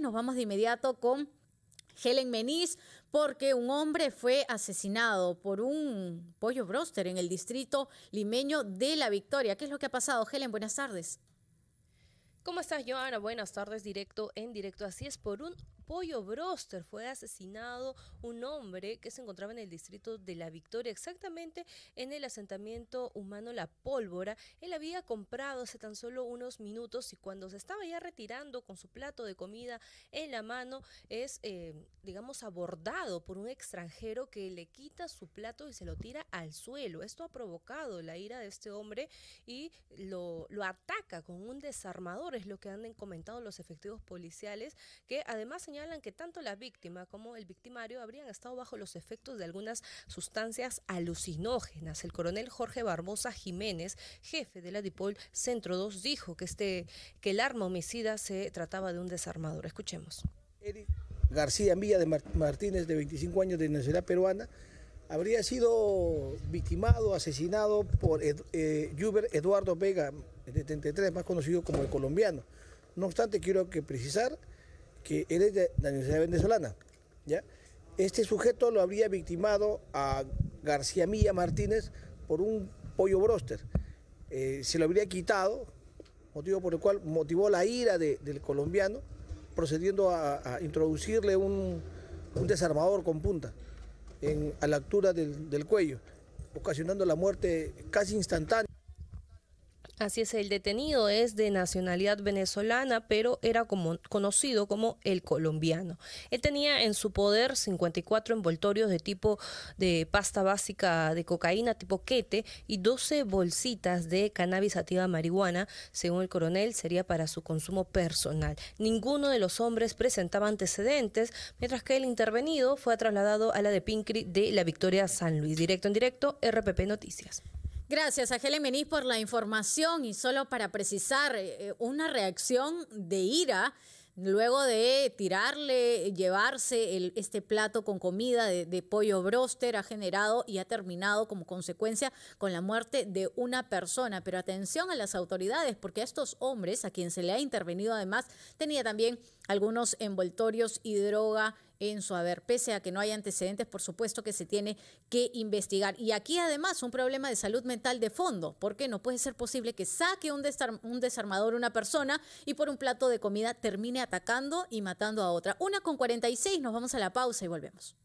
Nos vamos de inmediato con Helen Meniz, porque un hombre fue asesinado por un pollo broster en el distrito limeño de La Victoria. ¿Qué es lo que ha pasado, Helen? Buenas tardes. ¿Cómo estás, Joana? Buenas tardes, directo en directo. Así es, por un Pollo Broster fue asesinado un hombre que se encontraba en el distrito de La Victoria, exactamente en el asentamiento humano La Pólvora. Él había comprado hace tan solo unos minutos y cuando se estaba ya retirando con su plato de comida en la mano, es, eh, digamos, abordado por un extranjero que le quita su plato y se lo tira al suelo. Esto ha provocado la ira de este hombre y lo, lo ataca con un desarmador, es lo que han comentado los efectivos policiales, que además, en señalan que tanto la víctima como el victimario habrían estado bajo los efectos de algunas sustancias alucinógenas. El coronel Jorge Barbosa Jiménez, jefe de la DIPOL Centro 2, dijo que, este, que el arma homicida se trataba de un desarmador. Escuchemos. García Milla de Martínez, de 25 años de nacionalidad peruana, habría sido victimado, asesinado por eh, Eduardo Vega, de 73, más conocido como el colombiano. No obstante, quiero que precisar que él es de la Universidad Venezolana. ¿ya? Este sujeto lo habría victimado a García Milla Martínez por un pollo broster. Eh, se lo habría quitado, motivo por el cual motivó la ira del colombiano, procediendo a, introducirle un, desarmador con punta a la altura del cuello, ocasionando la muerte casi instantánea. Así es, el detenido es de nacionalidad venezolana, pero era conocido como el colombiano. Él tenía en su poder 54 envoltorios de tipo de pasta básica de cocaína tipo quete y 12 bolsitas de cannabis sativa marihuana, según el coronel, sería para su consumo personal. Ninguno de los hombres presentaba antecedentes, mientras que el intervenido fue trasladado a la de Pincri de la Victoria San Luis. Directo en directo, RPP Noticias. Gracias a Menis por la información y solo para precisar eh, eh, una reacción de ira luego de tirarle, llevarse este plato con comida de, pollo broster, ha generado y ha terminado como consecuencia con la muerte de una persona. Pero atención a las autoridades, porque a estos hombres, a quien se le ha intervenido además, tenía también algunos envoltorios y droga en su haber. Pese a que no hay antecedentes, por supuesto que se tiene que investigar. Y aquí además un problema de salud mental de fondo, porque no puede ser posible que saque un, un desarmador una persona y por un plato de comida termine atacando y matando a otra. Una con 46, nos vamos a la pausa y volvemos.